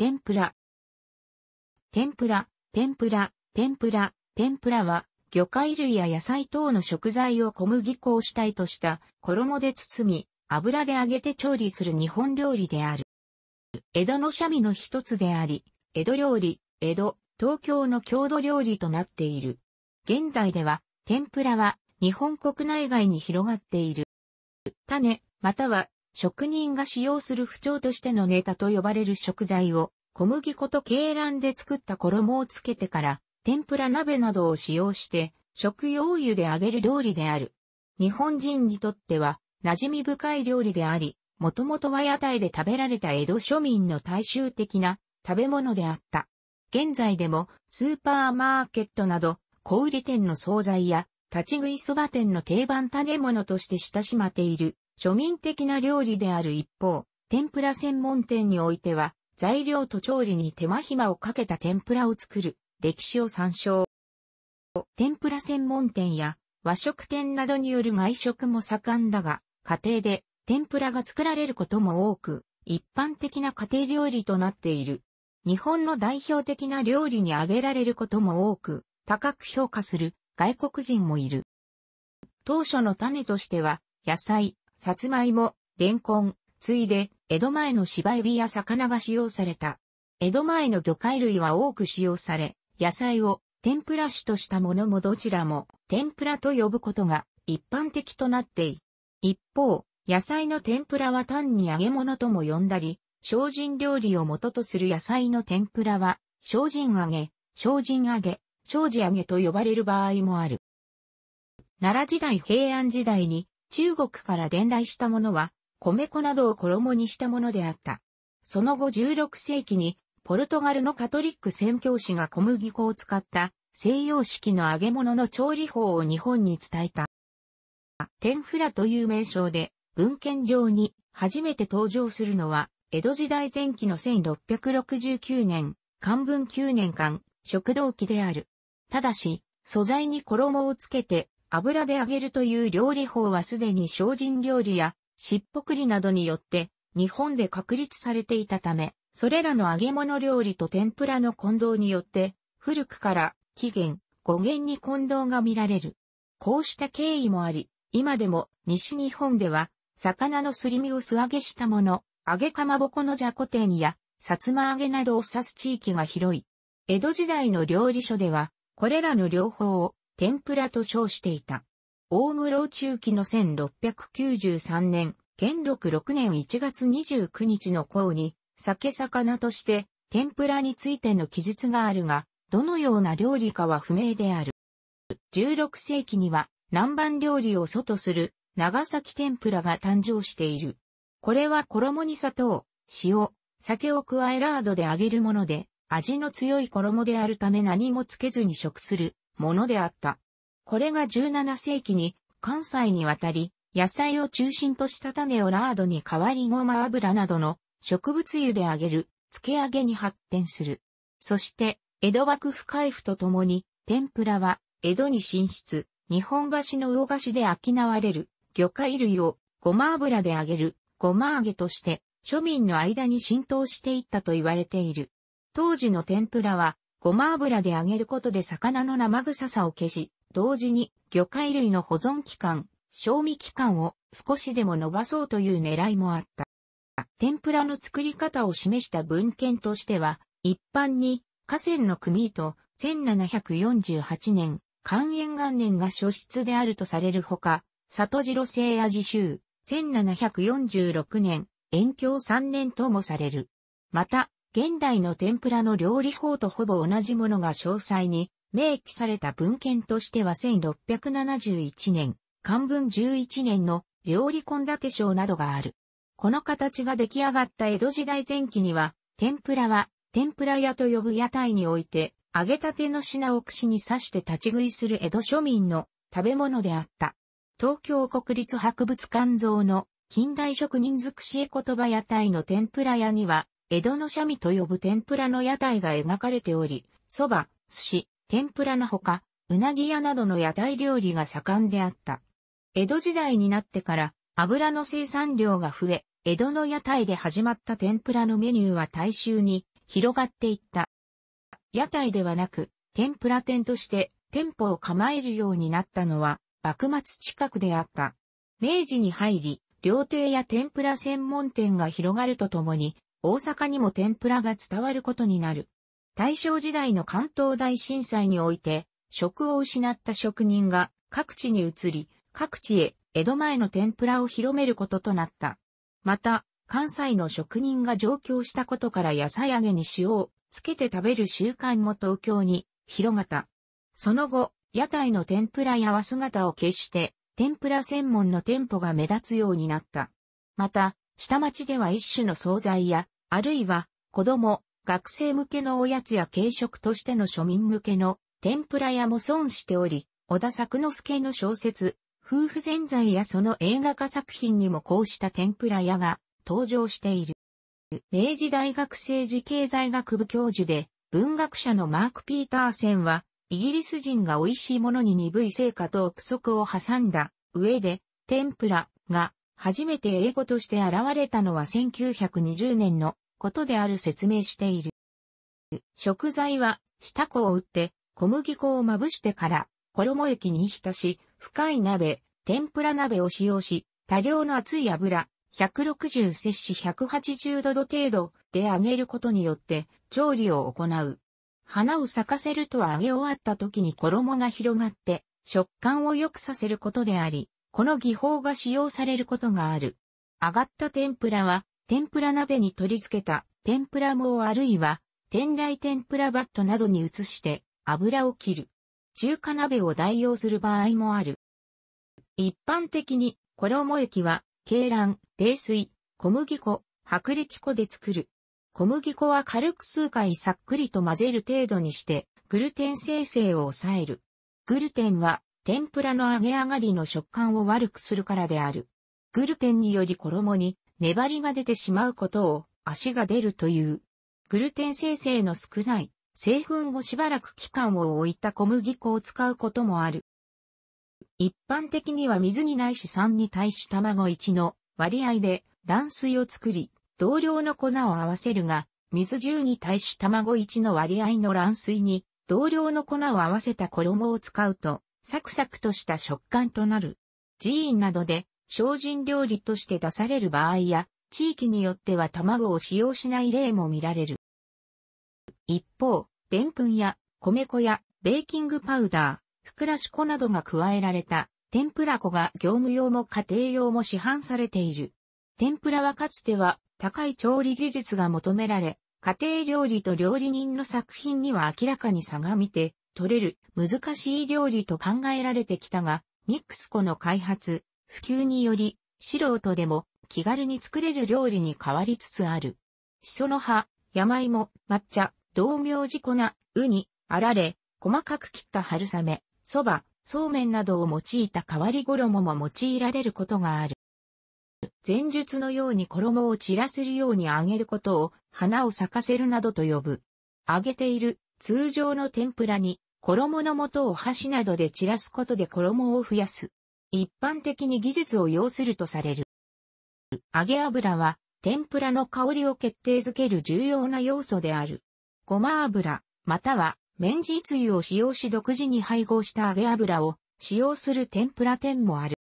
天ぷら。天ぷら、天ぷら、天ぷら、天ぷらは、魚介類や野菜等の食材を小麦粉を主体とした衣で包み、油で揚げて調理する日本料理である。江戸の三味の一つであり、江戸料理、江戸、東京の郷土料理となっている。現代では、天ぷらは日本国内外に広がっている。種、または職人が使用する不調としてのネタと呼ばれる食材を、小麦粉と鶏卵で作った衣をつけてから、天ぷら鍋などを使用して、食用油で揚げる料理である。日本人にとっては、馴染み深い料理であり、もともとは屋台で食べられた江戸庶民の大衆的な食べ物であった。現在でも、スーパーマーケットなど、小売店の惣菜や、立ち食いそば店の定番種物として親しまっている、庶民的な料理である一方、天ぷら専門店においては、材料と調理に手間暇をかけた天ぷらを作る歴史を参照。天ぷら専門店や和食店などによる外食も盛んだが、家庭で天ぷらが作られることも多く、一般的な家庭料理となっている。日本の代表的な料理に挙げられることも多く、高く評価する外国人もいる。当初の種としては、野菜、さつまいも、レンコン、ついで、江戸前の芝エビや魚が使用された。江戸前の魚介類は多く使用され、野菜を天ぷら種としたものもどちらも天ぷらと呼ぶことが一般的となってい一方、野菜の天ぷらは単に揚げ物とも呼んだり、精進料理を元とする野菜の天ぷらは、精進揚げ、精進揚げ、精進揚げと呼ばれる場合もある。奈良時代平安時代に中国から伝来したものは、米粉などを衣にしたものであった。その後16世紀に、ポルトガルのカトリック宣教師が小麦粉を使った西洋式の揚げ物の調理法を日本に伝えた。天フラという名称で、文献上に初めて登場するのは、江戸時代前期の1669年、漢文9年間、食堂記である。ただし、素材に衣をつけて、油で揚げるという料理法はすでに精進料理や、しっぽくりなどによって、日本で確立されていたため、それらの揚げ物料理と天ぷらの混同によって、古くから起源、語源に混同が見られる。こうした経緯もあり、今でも西日本では、魚のすり身を素揚げしたもの、揚げかまぼこのじゃこ天や、さつま揚げなどを指す地域が広い。江戸時代の料理書では、これらの両方を天ぷらと称していた。大室中期の1693年、元禄6年1月29日の項に、酒魚として天ぷらについての記述があるが、どのような料理かは不明である。16世紀には南蛮料理を祖とする長崎天ぷらが誕生している。これは衣に砂糖、塩、酒を加えラードで揚げるもので、味の強い衣であるため何もつけずに食するものであった。これが17世紀に関西に渡り、野菜を中心とした種をラードに代わりごま油などの植物油で揚げる、漬け揚げに発展する。そして、江戸幕府海府とともに、天ぷらは江戸に進出、日本橋の魚菓子で商われる、魚介類をごま油で揚げる、ごま揚げとして、庶民の間に浸透していったと言われている。当時の天ぷらは、ごま油で揚げることで魚の生臭さを消し、同時に魚介類の保存期間、賞味期間を少しでも伸ばそうという狙いもあった。天ぷらの作り方を示した文献としては、一般に河川の組と1748年、肝炎元年が初出であるとされるほか、里次郎製味集、1746年、延教3年ともされる。また、現代の天ぷらの料理法とほぼ同じものが詳細に明記された文献としては1671年、漢文11年の料理献立賞などがある。この形が出来上がった江戸時代前期には、天ぷらは、天ぷら屋と呼ぶ屋台において、揚げたての品を串に刺して立ち食いする江戸庶民の食べ物であった。東京国立博物館像の近代職人尽くし絵言葉屋台の天ぷら屋には、江戸の三味と呼ぶ天ぷらの屋台が描かれており、蕎麦、寿司、天ぷらのほか、うなぎ屋などの屋台料理が盛んであった。江戸時代になってから油の生産量が増え、江戸の屋台で始まった天ぷらのメニューは大衆に広がっていった。屋台ではなく、天ぷら店として店舗を構えるようになったのは、幕末近くであった。明治に入り、料亭や天ぷら専門店が広がるとともに、大阪にも天ぷらが伝わることになる。大正時代の関東大震災において、職を失った職人が各地に移り、各地へ江戸前の天ぷらを広めることとなった。また、関西の職人が上京したことから野菜揚げに塩をつけて食べる習慣も東京に広がった。その後、屋台の天ぷら屋は姿を消して、天ぷら専門の店舗が目立つようになった。また、下町では一種の惣菜や、あるいは、子供、学生向けのおやつや軽食としての庶民向けの天ぷら屋も損しており、小田作之助の小説、夫婦全財やその映画化作品にもこうした天ぷら屋が登場している。明治大学政治経済学部教授で、文学者のマーク・ピーターセンは、イギリス人が美味しいものに鈍い成果と憶測を挟んだ上で、天ぷらが初めて英語として現れたのは1920年のことである説明している。食材は、下粉を打って、小麦粉をまぶしてから、衣液に浸し、深い鍋、天ぷら鍋を使用し、多量の熱い油、160摂氏180度程度で揚げることによって調理を行う。花を咲かせると揚げ終わった時に衣が広がって食感を良くさせることであり、この技法が使用されることがある。揚がった天ぷらは、天ぷら鍋に取り付けた天ぷら網あるいは、天台天ぷらバットなどに移して油を切る。中華鍋を代用する場合もある。一般的に衣液は、鶏卵、冷水、小麦粉、薄力粉で作る。小麦粉は軽く数回さっくりと混ぜる程度にして、グルテン生成を抑える。グルテンは天ぷらの揚げ上がりの食感を悪くするからである。グルテンにより衣に粘りが出てしまうことを足が出るという。グルテン生成の少ない製粉後しばらく期間を置いた小麦粉を使うこともある。一般的には水にないし3に対し卵1の割合で卵水を作り、同量の粉を合わせるが、水10に対し卵1の割合の卵水に同量の粉を合わせた衣を使うと、サクサクとした食感となる。寺院などで精進料理として出される場合や、地域によっては卵を使用しない例も見られる。一方、でんぷんや米粉やベーキングパウダー、ふくらし粉などが加えられた天ぷら粉が業務用も家庭用も市販されている。天ぷらはかつては高い調理技術が求められ、家庭料理と料理人の作品には明らかに差が見て取れる難しい料理と考えられてきたが、ミックス粉の開発、普及により、素人でも気軽に作れる料理に変わりつつある。シソの葉、山芋、抹茶、道明寺粉、ウニ、あられ、細かく切った春雨、蕎麦、そうめんなどを用いた変わり衣も用いられることがある。前述のように衣を散らせるように揚げることを花を咲かせるなどと呼ぶ。揚げている通常の天ぷらに、衣の素を箸などで散らすことで衣を増やす。一般的に技術を要するとされる。揚げ油は、天ぷらの香りを決定づける重要な要素である。ごま油、または、綿実油を使用し独自に配合した揚げ油を使用する天ぷら店もある。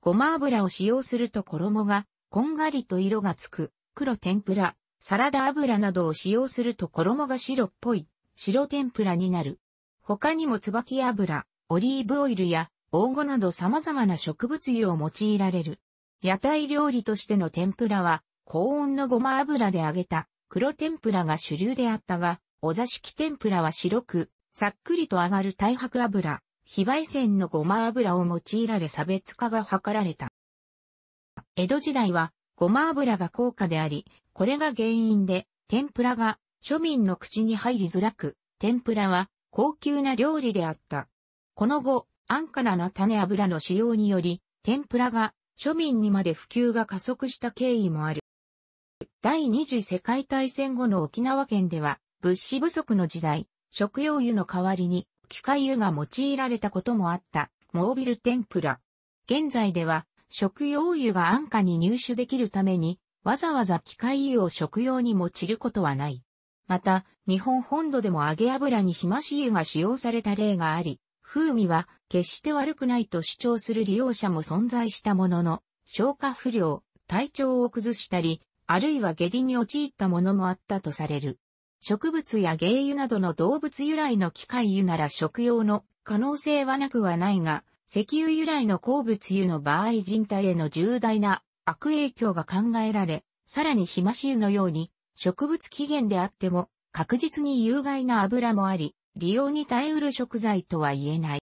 ごま油を使用すると衣がこんがりと色がつく黒天ぷら、サラダ油などを使用すると衣が白っぽい白天ぷらになる。他にも椿油、オリーブオイルや、黄金など様々な植物油を用いられる。屋台料理としての天ぷらは、高温のごま油で揚げた黒天ぷらが主流であったが、お座敷天ぷらは白く、さっくりと揚がる大白油、非焙煎のごま油を用いられ差別化が図られた。江戸時代は、ごま油が高価であり、これが原因で、天ぷらが庶民の口に入りづらく、天ぷらは高級な料理であった。この後、安価な菜種油の使用により、天ぷらが庶民にまで普及が加速した経緯もある。第二次世界大戦後の沖縄県では、物資不足の時代、食用油の代わりに、機械油が用いられたこともあった、モービル天ぷら。現在では、食用油が安価に入手できるために、わざわざ機械油を食用に用いることはない。また、日本本土でも揚げ油にひまし油が使用された例があり、風味は決して悪くないと主張する利用者も存在したものの、消化不良、体調を崩したり、あるいは下痢に陥ったものもあったとされる。植物や芸油などの動物由来の機械油なら食用の可能性はなくはないが、石油由来の鉱物油の場合人体への重大な悪影響が考えられ、さらにひまし油のように植物起源であっても、確実に有害な油もあり、利用に耐えうる食材とは言えない。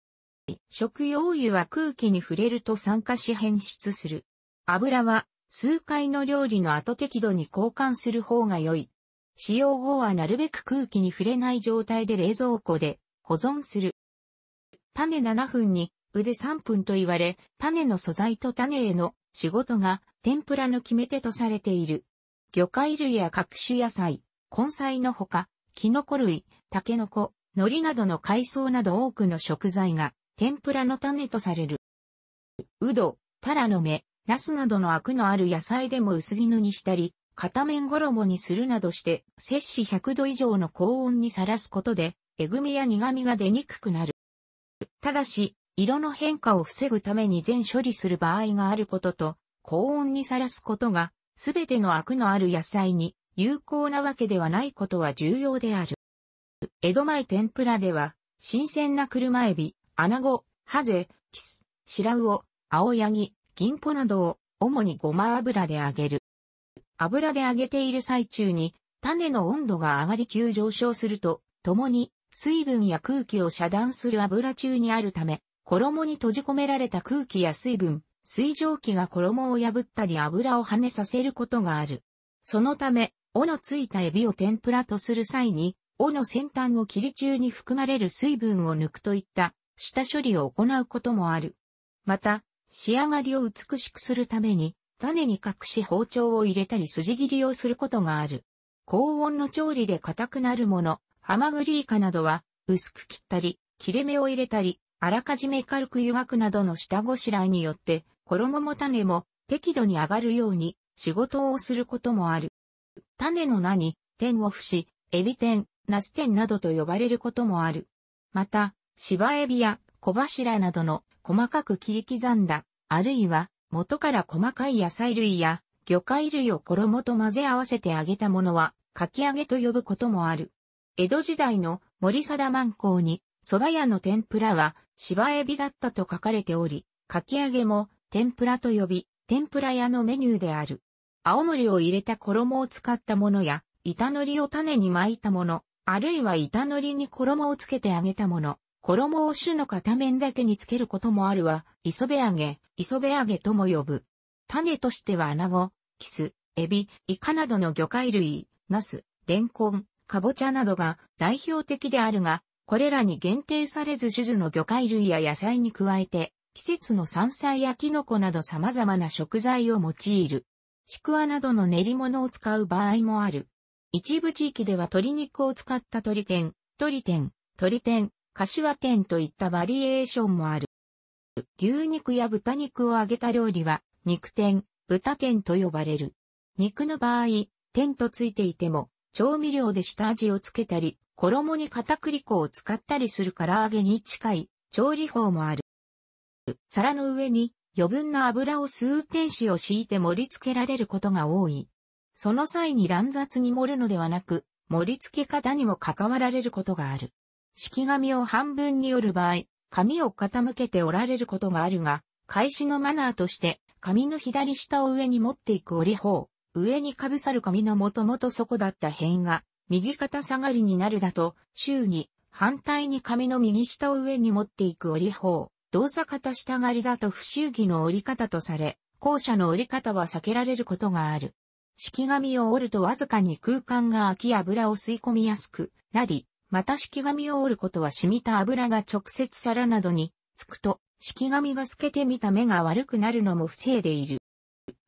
食用油は空気に触れると酸化し変質する。油は数回の料理の後適度に交換する方が良い。使用後はなるべく空気に触れない状態で冷蔵庫で保存する。種7分に腕3分と言われ、種の素材と種への仕事が天ぷらの決め手とされている。魚介類や各種野菜、根菜のほか、キノコ類、タケノコ、海苔などの海藻など多くの食材が天ぷらの種とされる。うど、タラの芽、ナスなどのアクのある野菜でも薄絹にしたり、片面衣にするなどして、摂氏100度以上の高温にさらすことで、えぐみや苦味が出にくくなる。ただし、色の変化を防ぐために全処理する場合があることと、高温にさらすことがすべての悪のある野菜に有効なわけではないことは重要である。江戸前天ぷらでは、新鮮な車エビ、アナゴ、ハゼ、キス、シラウオ、青ヤギ、銀ポなどを主にごま油で揚げる。油で揚げている最中に種の温度が上がり急上昇すると、共に水分や空気を遮断する油中にあるため、衣に閉じ込められた空気や水分、水蒸気が衣を破ったり油を跳ねさせることがある。そのため、尾のついたエビを天ぷらとする際に、尾の先端を切り中に含まれる水分を抜くといった下処理を行うこともある。また、仕上がりを美しくするために、種に隠し包丁を入れたり筋切りをすることがある。高温の調理で硬くなるもの、ハマグリイカなどは、薄く切ったり、切れ目を入れたり、あらかじめ軽く湯がくなどの下ごしらえによって、衣も種も適度に上がるように仕事をすることもある。種の名に、天を伏し、エビ天、ナス天などと呼ばれることもある。また、芝エビや小柱などの細かく切り刻んだ、あるいは元から細かい野菜類や魚介類を衣と混ぜ合わせて揚げたものは、かき揚げと呼ぶこともある。江戸時代の森貞万光に、蕎麦屋の天ぷらは芝エビだったと書かれており、かき揚げも天ぷらと呼び、天ぷら屋のメニューである。青のりを入れた衣を使ったものや、板のりを種に巻いたもの、あるいは板のりに衣をつけて揚げたもの、衣を種の片面だけにつけることもあるは、磯辺揚げ、磯辺揚げとも呼ぶ。種としては穴子、キス、エビ、イカなどの魚介類、ナス、レンコン、カボチャなどが代表的であるが、これらに限定されず種々の魚介類や野菜に加えて、季節の山菜やキノコなど様々な食材を用いる。ちくわなどの練り物を使う場合もある。一部地域では鶏肉を使った鶏天、鶏天、鶏天、柏天といったバリエーションもある。牛肉や豚肉を揚げた料理は、肉天、豚天と呼ばれる。肉の場合、天とついていても、調味料で下味をつけたり、衣に片栗粉を使ったりする唐揚げに近い調理法もある。皿の上に余分な油を数天使を敷いて盛り付けられることが多い。その際に乱雑に盛るのではなく、盛り付け方にも関わられることがある。式紙を半分に折る場合、紙を傾けて折られることがあるが、開始のマナーとして、紙の左下を上に持っていく折り方、上にかぶさる紙のもともと底だった辺が、右肩下がりになるだと、周囲に、反対に紙の右下を上に持っていく折り方、動作型下がりだと不周儀の折り方とされ、後者の折り方は避けられることがある。式紙を折るとわずかに空間が空き油を吸い込みやすくなり、また式紙を折ることは染みた油が直接皿などにつくと、式紙が透けて見た目が悪くなるのも防いでいる。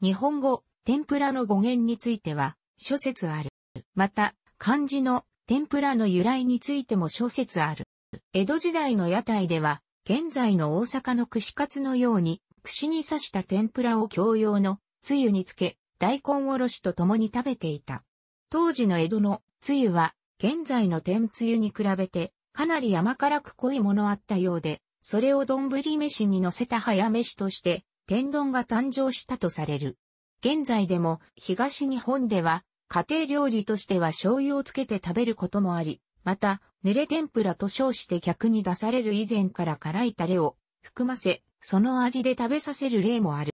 日本語、天ぷらの語源については、諸説ある。また、漢字の天ぷらの由来についても諸説ある。江戸時代の屋台では、現在の大阪の串カツのように、串に刺した天ぷらを共用の、つゆにつけ、大根おろしと共に食べていた。当時の江戸のつゆは、現在の天つゆに比べて、かなり甘辛く濃いものあったようで、それを丼飯に乗せた早飯として、天丼が誕生したとされる。現在でも東日本では家庭料理としては醤油をつけて食べることもあり、また濡れ天ぷらと称して客に出される以前から辛いタレを含ませ、その味で食べさせる例もある。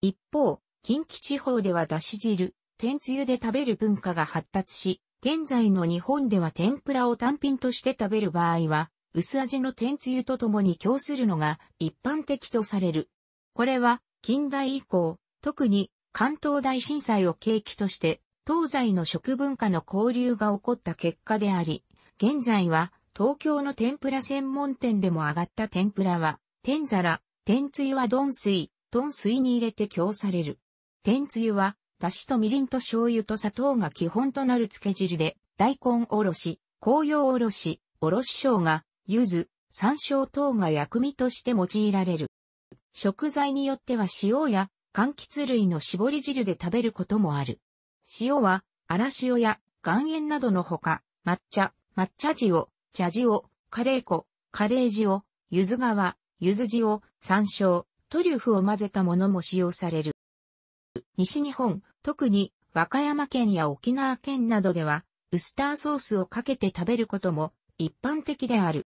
一方、近畿地方ではだし汁、天つゆで食べる文化が発達し、現在の日本では天ぷらを単品として食べる場合は、薄味の天つゆと共に供するのが一般的とされる。これは近代以降、特に関東大震災を契機として、東西の食文化の交流が起こった結果であり、現在は東京の天ぷら専門店でも上がった天ぷらは、天皿、天つゆは丼水、丼水に入れて供される。天つゆは、だしとみりんと醤油と砂糖が基本となる漬け汁で、大根おろし、紅葉おろし、おろし生姜、柚子、山椒等が薬味として用いられる。食材によっては塩や柑橘類の絞り汁で食べることもある。塩は、荒塩や岩塩などのほか、抹茶、抹茶塩、茶塩、カレー粉、カレー塩、ゆず皮、ゆず塩、山椒、トリュフを混ぜたものも使用される。西日本、特に和歌山県や沖縄県などでは、ウスターソースをかけて食べることも一般的である。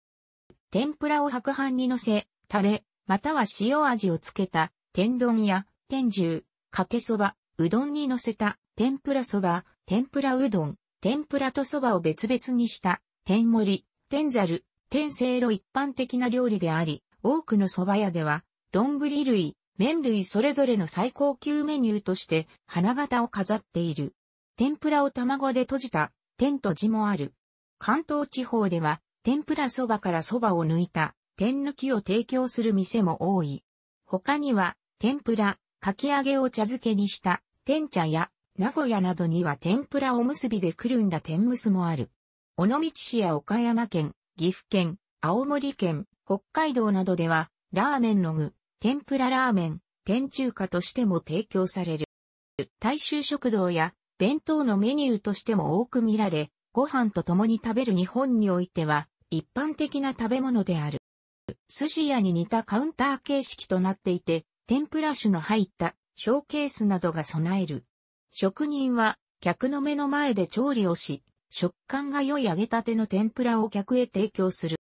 天ぷらを白飯に乗せ、タレ、または塩味をつけた天丼や天重、かけそば、うどんに乗せた天ぷらそば、天ぷらうどん、天ぷらと蕎麦を別々にした、天盛り、天ざる、天せいろ一般的な料理であり、多くの蕎麦屋では、丼類、麺類それぞれの最高級メニューとして、花形を飾っている。天ぷらを卵で閉じた、天と地もある。関東地方では、天ぷらそばからそばを抜いた、天抜きを提供する店も多い。他には、天ぷら、かき揚げを茶漬けにした、天茶や、名古屋などには天ぷらおむすびでくるんだ天むすもある。尾道市や岡山県、岐阜県、青森県、北海道などでは、ラーメンの具、天ぷらラーメン、天中華としても提供される。大衆食堂や弁当のメニューとしても多く見られ、ご飯と共に食べる日本においては一般的な食べ物である。寿司屋に似たカウンター形式となっていて、天ぷら酒の入ったショーケースなどが備える。職人は、客の目の前で調理をし、食感が良い揚げたての天ぷらを客へ提供する。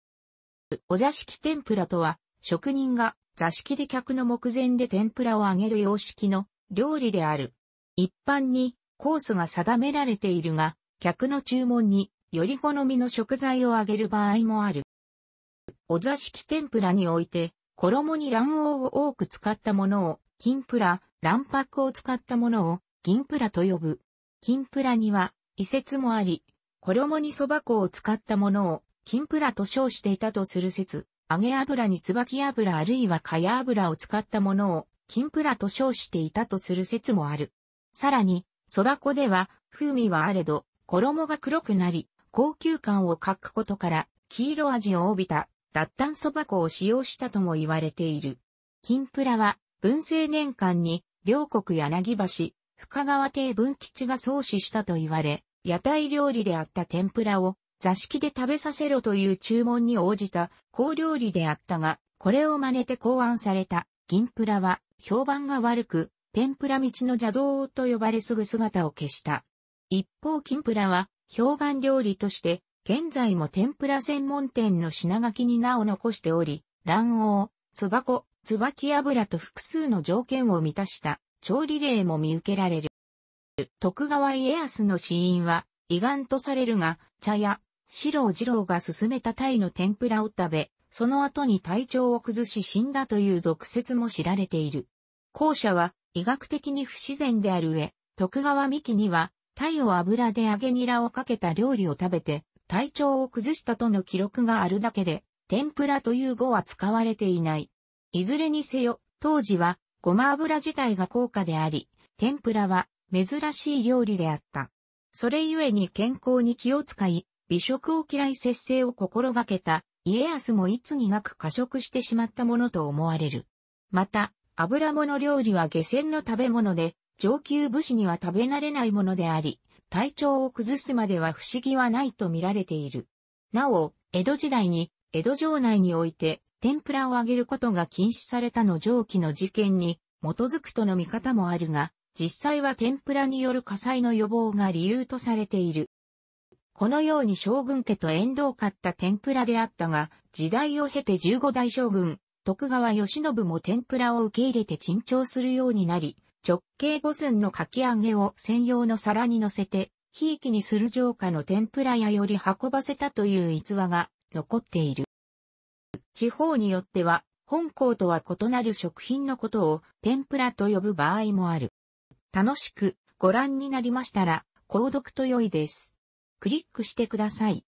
お座敷天ぷらとは、職人が座敷で客の目前で天ぷらを揚げる様式の料理である。一般にコースが定められているが、客の注文により好みの食材を揚げる場合もある。お座敷天ぷらにおいて、衣に卵黄を多く使ったものを、金ぷら、卵白を使ったものを、銀プラと呼ぶ。金プラには、遺説もあり、衣に蕎麦粉を使ったものを、金プラと称していたとする説、揚げ油に椿油あるいはかや油を使ったものを、金プラと称していたとする説もある。さらに、蕎麦粉では、風味はあれど、衣が黒くなり、高級感を欠くことから、黄色味を帯びた、脱炭蕎麦粉を使用したとも言われている。金プラは、文政年間に、両国柳橋、深川邸文吉が創始したと言われ、屋台料理であった天ぷらを座敷で食べさせろという注文に応じた高料理であったが、これを真似て考案された銀ぷらは評判が悪く、天ぷら道の邪道と呼ばれすぐ姿を消した。一方金ぷらは評判料理として、現在も天ぷら専門店の品書きに名を残しており、卵黄、つばこ、椿油と複数の条件を満たした調理例も見受けられる。徳川家康の死因は、胃がんとされるが、茶屋、四郎二郎が勧めた鯛の天ぷらを食べ、その後に体調を崩し死んだという俗説も知られている。後者は医学的に不自然である上、徳川三木には、鯛を油で揚げニラをかけた料理を食べて、体調を崩したとの記録があるだけで、天ぷらという語は使われていない。いずれにせよ、当時はごま油自体が高価であり、天ぷらは珍しい料理であった。それゆえに健康に気を使い、美食を嫌い節制を心がけた家康もいつになく過食してしまったものと思われる。また、油物料理は下船の食べ物で、上級武士には食べ慣れないものであり、体調を崩すまでは不思議はないと見られている。なお、江戸時代に、江戸城内において、天ぷらを揚げることが禁止されたの上記の事件に基づくとの見方もあるが、実際は天ぷらによる火災の予防が理由とされている。このように将軍家と縁藤かった天ぷらであったが、時代を経て15代将軍、徳川義信も天ぷらを受け入れて珍重するようになり、直径5寸のかき揚げを専用の皿に乗せて、ひいきにする城下の天ぷら屋より運ばせたという逸話が残っている。地方によっては、本校とは異なる食品のことを天ぷらと呼ぶ場合もある。楽しくご覧になりましたら、購読と良いです。クリックしてください。